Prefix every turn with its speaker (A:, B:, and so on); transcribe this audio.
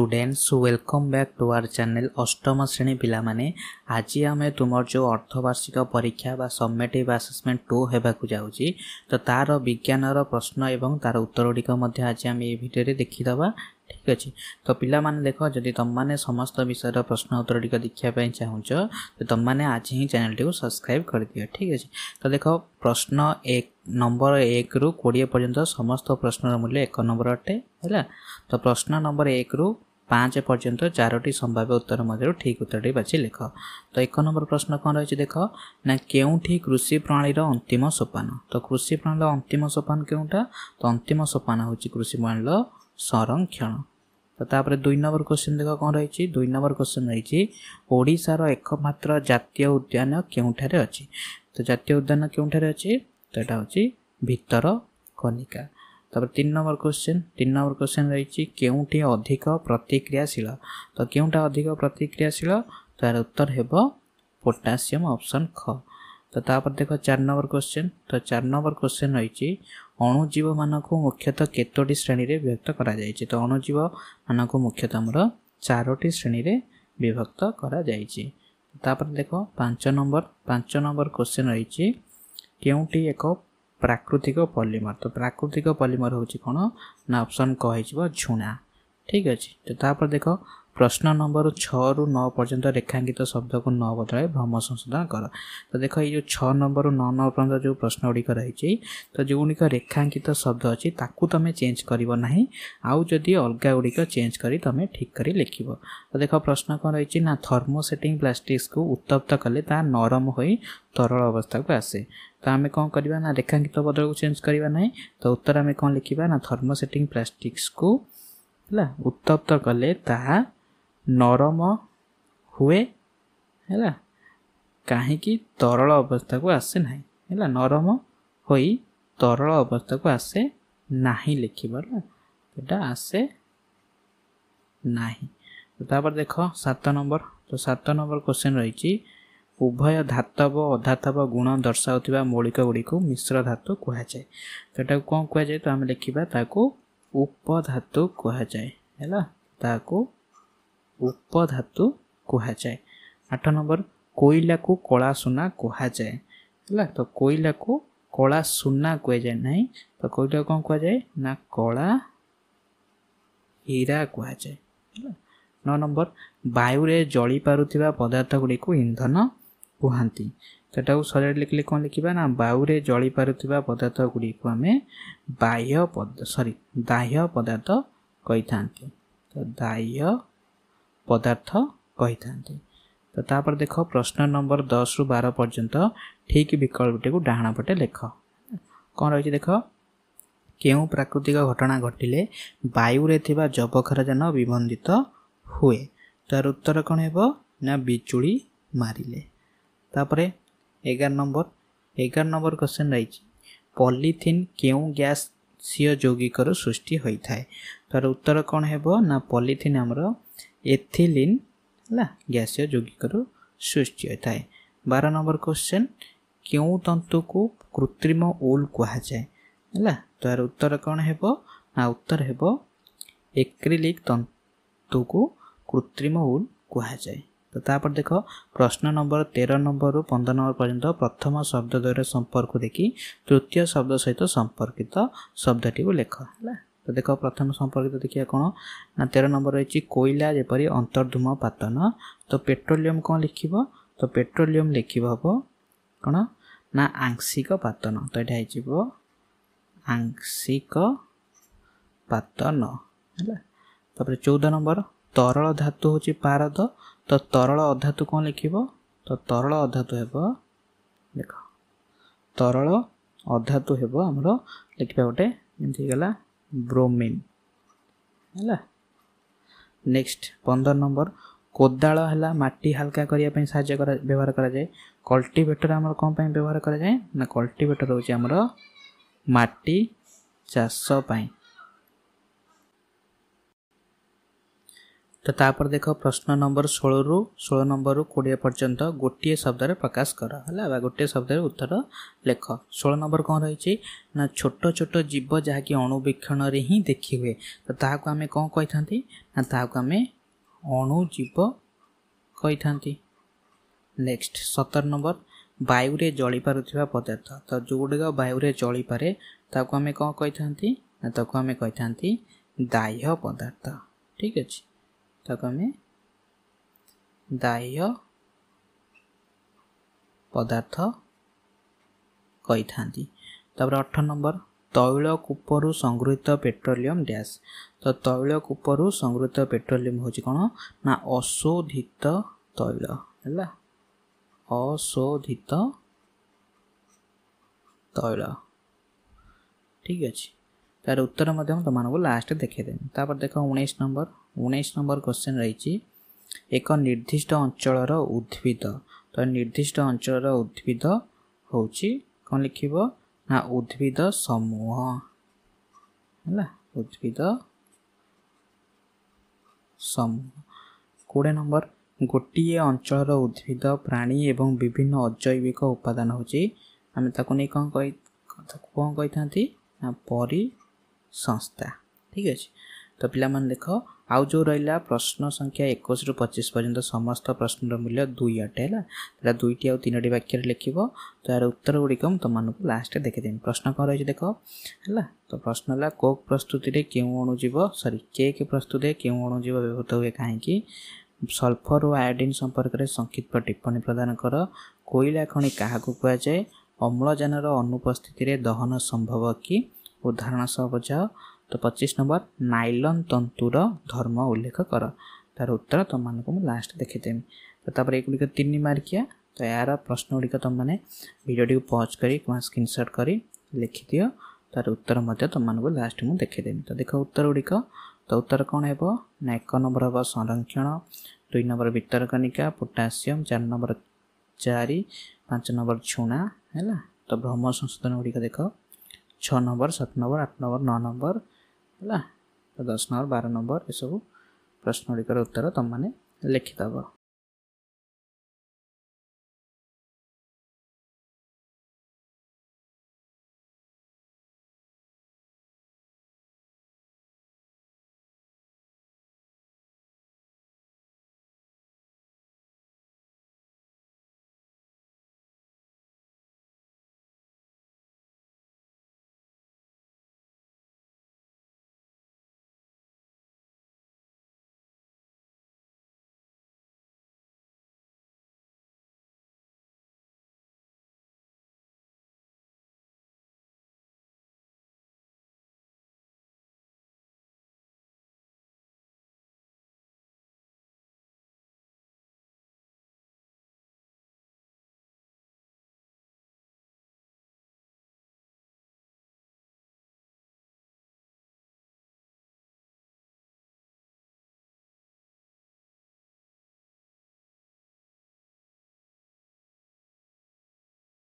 A: students welcome back to our channel অষ্টম শ্রেণী পিলামানে আজি আমি তোমার যে অর্ধবার্ষিক পরীক্ষা বা সমেটিভ আসেসমেন্ট টু হওয়া যাচ্ছি তো তার বিজ্ঞানর প্রশ্ন এবং তার উত্তরগুড়িক মধ্যে আজি আমি এই ভিডিওরে দেখিদেবা ঠিক আছে তো পিলামানে দেখ যদি তোমাদের সমস্ত বিষয়ের প্রশ্ন উত্তরগুড়িক দেখা চাহুছ তো তোমাদের আজি হি চ্যানেলটি সবসক্রাইব করে দিও ঠিক আছে তো দেখ প্রশ্ন এক নম্বর এক রু কোড়ি পর্যন্ত সমস্ত প্রশ্নর মূল্য এক নম্বর অটে ହେଲା ତ ପ୍ରଶ୍ନ ନମ୍ବର ଏକରୁ पाँच पर्यन्त चारोटी सम्भाव्य उत्तर मध्य उत्तर बाँचि लेख तो एक नंबर प्रश्न कि देखि कृषि प्रणाली र अन्तिम सोपान तो कृषि प्रणाली अंतिम सोपान केहीटा त अन्तिम सोपान हो संरक्षण तो तापर दुई नम्बर क्वेशचन देख कि दुई नम्बर क्वेसन रहेछ ओडार एकमत्र जातीय उद्यान केही ठाडा तो जातीय उद्यान केही तो अहिले त भितर कनिका ତାପରେ ତିନି ନମ୍ବର କୋଶ୍ଚିନ୍ ତିନି ନମ୍ବର କୋଶ୍ଚିନ୍ ରହିଛି କେଉଁଠି ଅଧିକ ପ୍ରତିକ୍ରିୟାଶୀଳ ତ କେଉଁଟା ଅଧିକ ପ୍ରତିକ୍ରିୟାଶୀଳ ତାର ଉତ୍ତର ହେବ ପୋଟାସିୟମ ଅପସନ୍ ଖ ତ ତାପରେ ଦେଖ ଚାରି ନମ୍ବର କୋଶ୍ଚିନ୍ ତ ଚାରି ନମ୍ବର କୋଶ୍ଚିନ୍ ରହିଛି ଅଣୁଜୀବମାନଙ୍କୁ ମୁଖ୍ୟତଃ କେତୋଟି ଶ୍ରେଣୀରେ ବିଭକ୍ତ କରାଯାଇଛି ତ ଅଣୁଜୀବମାନଙ୍କୁ ମୁଖ୍ୟତଃ ଆମର ଚାରୋଟି ଶ୍ରେଣୀରେ ବିଭକ୍ତ କରାଯାଇଛି ତାପରେ ଦେଖ ପାଞ୍ଚ ନମ୍ବର ପାଞ୍ଚ ନମ୍ବର କୋଶ୍ଚିନ୍ ରହିଛି କେଉଁଠି ଏକ प्राकृतिक पलिमर त प्राकृतिक ना अप्सन कप्सन कहाइयो झुना ठिक अचेको देख प्रश्न नंबर छु नौ पर्यंत रेखांकित शब्द को न बदल भ्रम संशोधन कर तो देख ये छ नंबर नौ नौ पर्यंत जो प्रश्न गुड़िक रही तो जो गुड़िक रेखांकित शब्द अच्छी ताकू तुम चेंज करना आदि अलग गुड़िक चेंज कर तुम ठीक कर लिख तो देख प्रश्न कौन रही ना थर्मोसेटिंग प्लास्टिक्स को उत्तप्त कले नरम हो तरल अवस्था को आसे तो आम कौन करवा ना रेखांकित बदल को चेंज करवा ना तो उत्तर आम कौन लिखा ना थर्मोसेटिंग प्लास्टिक्स को उत्तप्त कले ନରମ ହୁଏ ହେଲା କାହିଁକି ତରଳ ଅବସ୍ଥାକୁ ଆସେ ନାହିଁ ହେଲା ନରମ ହୋଇ ତରଳ ଅବସ୍ଥାକୁ ଆସେ ନାହିଁ ହେଲା ସେଇଟା ଆସେ ନାହିଁ ତାପରେ ଦେଖ ସାତ ନମ୍ବର ତ ସାତ ନମ୍ବର କୋଶ୍ଚିନ୍ ରହିଛି ଉଭୟ ଧାତବ ଅଧାତବ ଗୁଣ ଦର୍ଶାଉଥିବା ମୌଳିକ ଗୁଡ଼ିକୁ ମିଶ୍ର ଧାତୁ କୁହାଯାଏ ତ କ'ଣ କୁହାଯାଏ ତ ଆମେ ଲେଖିବା ତାକୁ ଉପଧାତୁ କୁହାଯାଏ ହେଲା ତାକୁ ଉପଧାତୁ କୁହାଯାଏ ଆଠ ନମ୍ବର କୋଇଲାକୁ କଳା ସୁନା କୁହାଯାଏ ହେଲା ତ କୋଇଲାକୁ କଳା ସୁନା କୁହାଯାଏ ନାହିଁ ତ କୋଇଲାକୁ କ'ଣ କୁହାଯାଏ ନା କଳା ହୀରା କୁହାଯାଏ ହେଲା ନଅ ନମ୍ବର ବାୟୁରେ ଜଳିପାରୁଥିବା ପଦାର୍ଥ ଗୁଡ଼ିକୁ ଇନ୍ଧନ କୁହନ୍ତି ତ ଏଇଟାକୁ ସଜାଡ଼ ଲେଖିଲେ କ'ଣ ଲେଖିବା ନା ବାୟୁରେ ଜଳିପାରୁଥିବା ପଦାର୍ଥ ଗୁଡ଼ିକୁ ଆମେ ବାହ୍ୟ ପଦ ସରି ଦାହ୍ୟ ପଦାର୍ଥ କହିଥାନ୍ତି ତ ଦାହ୍ୟ ପଦାର୍ଥ କହିଥାନ୍ତି ତ ତାପରେ ଦେଖ ପ୍ରଶ୍ନ ନମ୍ବର ଦଶରୁ ବାର ପର୍ଯ୍ୟନ୍ତ ଠିକ୍ ବିକଳ୍ପଟିକୁ ଡାହାଣ ପଟେ ଲେଖ କ'ଣ ରହିଛି ଦେଖ କେଉଁ ପ୍ରାକୃତିକ ଘଟଣା ଘଟିଲେ ବାୟୁରେ ଥିବା ଯବକ୍ଷରଯାନ ବିବନ୍ଧିତ ହୁଏ ତାର ଉତ୍ତର କ'ଣ ହେବ ନା ବିଜୁଳି ମାରିଲେ ତାପରେ ଏଗାର ନମ୍ବର ଏଗାର ନମ୍ବର କ୍ୱେଶ୍ଚିନ୍ ରହିଛି ପଲିଥିନ୍ କେଉଁ ଗ୍ୟାସ୍ ସିଅ ଯୌଗିକରୁ ସୃଷ୍ଟି ହୋଇଥାଏ ତାର ଉତ୍ତର କ'ଣ ହେବ ନା ପଲିଥିନ୍ ଆମର एन होला ग्यास जुगिक सृष्टिए बार नम्बर क्वश्चन के तुको कृत्रिम उल्ल यार उत्तर कहाँ हे उत्तर एक्रिलिक एक तन्तुको कृत्रिम तापर देखो प्रश्न नम्बर तेह्र नम्बर रु पन्ध्र नम्बर पर्यंत प्रथम शब्द शब्दद्वारा सम्पर्क देखि तृतीय शब्द सहित सम्पर्क शब्द टि लेख होला ଦେଖ ପ୍ରଥମ ସମ୍ପର୍କିତ ଦେଖିବା କ'ଣ ନା ତେର ନମ୍ବର ରହିଛି କୋଇଲା ଯେପରି ଅନ୍ତର୍ଧୂମ ପାତନ ତ ପେଟ୍ରୋଲିୟମ୍ କ'ଣ ଲେଖିବ ତ ପେଟ୍ରୋଲିୟମ୍ ଲେଖିବ ହେବ କ'ଣ ନା ଆଂଶିକ ପାତନ ତ ଏଇଟା ହେଇଯିବ ଆଂଶିକ ପାତନ ହେଲା ତାପରେ ଚଉଦ ନମ୍ବର ତରଳ ଧାତୁ ହେଉଛି ପାରଦ ତ ତରଳ ଅଧାତୁ କ'ଣ ଲେଖିବ ତ ତରଳ ଅଧାତୁ ହେବ ଦେଖ ତରଳ ଅଧାତୁ ହେବ ଆମର ଲେଖିବା ଗୋଟେ ଏମିତି ହେଇଗଲା ବ୍ରୋମିନ୍ ହେଲା ନେକ୍ସଟ ପନ୍ଦର ନମ୍ବର କୋଦାଳ ହେଲା ମାଟି ହାଲକା କରିବା ପାଇଁ ସାହାଯ୍ୟ କରା ବ୍ୟବହାର କରାଯାଏ କଲ୍ଟିଭେଟର ଆମର କ'ଣ ପାଇଁ ବ୍ୟବହାର କରାଯାଏ ନା କଲ୍ଟିଭେଟର ହେଉଛି ଆମର ମାଟି ଚାଷ ପାଇଁ ତ ତାପରେ ଦେଖ ପ୍ରଶ୍ନ ନମ୍ବର ଷୋହଳରୁ ଷୋହଳ ନମ୍ବରରୁ କୋଡ଼ିଏ ପର୍ଯ୍ୟନ୍ତ ଗୋଟିଏ ଶବ୍ଦରେ ପ୍ରକାଶ କର ହେଲା ବା ଗୋଟିଏ ଶବ୍ଦରେ ଉତ୍ତର ଲେଖ ଷୋହଳ ନମ୍ବର କ'ଣ ରହିଛି ନା ଛୋଟ ଛୋଟ ଜୀବ ଯାହାକି ଅଣୁବୀକ୍ଷଣରେ ହିଁ ଦେଖି ହୁଏ ତ ତାହାକୁ ଆମେ କ'ଣ କହିଥାନ୍ତି ନା ତାହାକୁ ଆମେ ଅଣୁଜୀବ କହିଥାନ୍ତି ନେକ୍ସଟ ସତର ନମ୍ବର ବାୟୁରେ ଜଳିପାରୁଥିବା ପଦାର୍ଥ ତ ଯେଉଁଗୁଡ଼ିକ ବାୟୁରେ ଜଳିପାରେ ତାକୁ ଆମେ କ'ଣ କହିଥାନ୍ତି ନା ତାକୁ ଆମେ କହିଥାନ୍ତି ଦାହ୍ୟ ପଦାର୍ଥ ଠିକ୍ ଅଛି ଯଥାକ୍ରମେ ଦାହ୍ୟ ପଦାର୍ଥ କହିଥାନ୍ତି ତାପରେ ଅଠର ନମ୍ବର ତୈଳ କୂପରୁ ସଂଗୃହୀତ ପେଟ୍ରୋଲିୟମ ଡ୍ୟାସ୍ ତ ତୈଳ କୂପରୁ ସଂଗୃହୀତ ପେଟ୍ରୋଲିୟମ ହେଉଛି କ'ଣ ନା ଅଶୋଧିତ ତୈଳ ହେଲା ଅଶୋଧିତ ତୈଳ ଠିକ୍ ଅଛି ତାର ଉତ୍ତର ମଧ୍ୟ ମୁଁ ତୁମମାନଙ୍କୁ ଲାଷ୍ଟରେ ଦେଖେଇଦେବି ତାପରେ ଦେଖ ଉଣେଇଶ ନମ୍ବର ଉଣେଇଶ ନମ୍ବର କ୍ୱେଶ୍ଚିନ୍ ରହିଛି ଏକ ନିର୍ଦ୍ଦିଷ୍ଟ ଅଞ୍ଚଳର ଉଦ୍ଭିଦ ତ ନିର୍ଦ୍ଦିଷ୍ଟ ଅଞ୍ଚଳର ଉଦ୍ଭିଦ ହେଉଛି କ'ଣ ଲେଖିବ ନା ଉଦ୍ଭିଦ ସମୂହ ହେଲା ଉଦ୍ଭିଦ ସମୂହ କୋଡ଼ିଏ ନମ୍ବର ଗୋଟିଏ ଅଞ୍ଚଳର ଉଦ୍ଭିଦ ପ୍ରାଣୀ ଏବଂ ବିଭିନ୍ନ ଅଜୈବିକ ଉପାଦାନ ହେଉଛି ଆମେ ତାକୁ ନେଇ କ'ଣ କହି ତାକୁ କ'ଣ କହିଥାନ୍ତି ନା ପରି ସଂସ୍ଥା ଠିକ୍ ଅଛି ତ ପିଲାମାନେ ଦେଖ आउ जो रहिला प्रश्न संख्या 21 रु 25 पर्यंत समस्त प्रश्न रो मूल्य दुई अटे होला दुईटा आउँट वाक्यले लेखियो त उत्तर गुडी कम गुडिक लास्ट देखिदेमि प्रश्न छै देखो रहेछ देख्ला प्रश्न ला कोक प्रस्तुति रे केही अणुज सरी केक प्रस्तुति सल्फर अणुजी व्यवति संपर्क रे सम्पर्क पर टिप्पणी प्रदान कोइला खणी कहाँको कुलजान र अनुपस्थिति रे दहन सम्भव कि उदाहरण सब जा तो पचिश नंबर नाइलन तंतुर धर्म उल्लेख कर तार उत्तर तुम मुझे लास्ट देखेदेवि तो युड़ तीन मार्किया तो यार प्रश्न गुड़िक तुमने भिडटी पज कर स्क्रीनशट कर लिखि दि तार उत्तर तुमको लास्ट मुझे देखेदेवि तो देख उत्तर गुड़िक तो उत्तर कौन है ना एक नंबर हम संरक्षण दुई नंबर वितरकनिका पोटासीयम चार नंबर चार पांच नंबर छुणा है ना तो भ्रम संशोधन गुड़िक देख छ नंबर सत नंबर आठ नंबर नौ नंबर होला दस नम्बर बार नम्बर एसबु सब गुडिकर उत्तर तम लेखिदो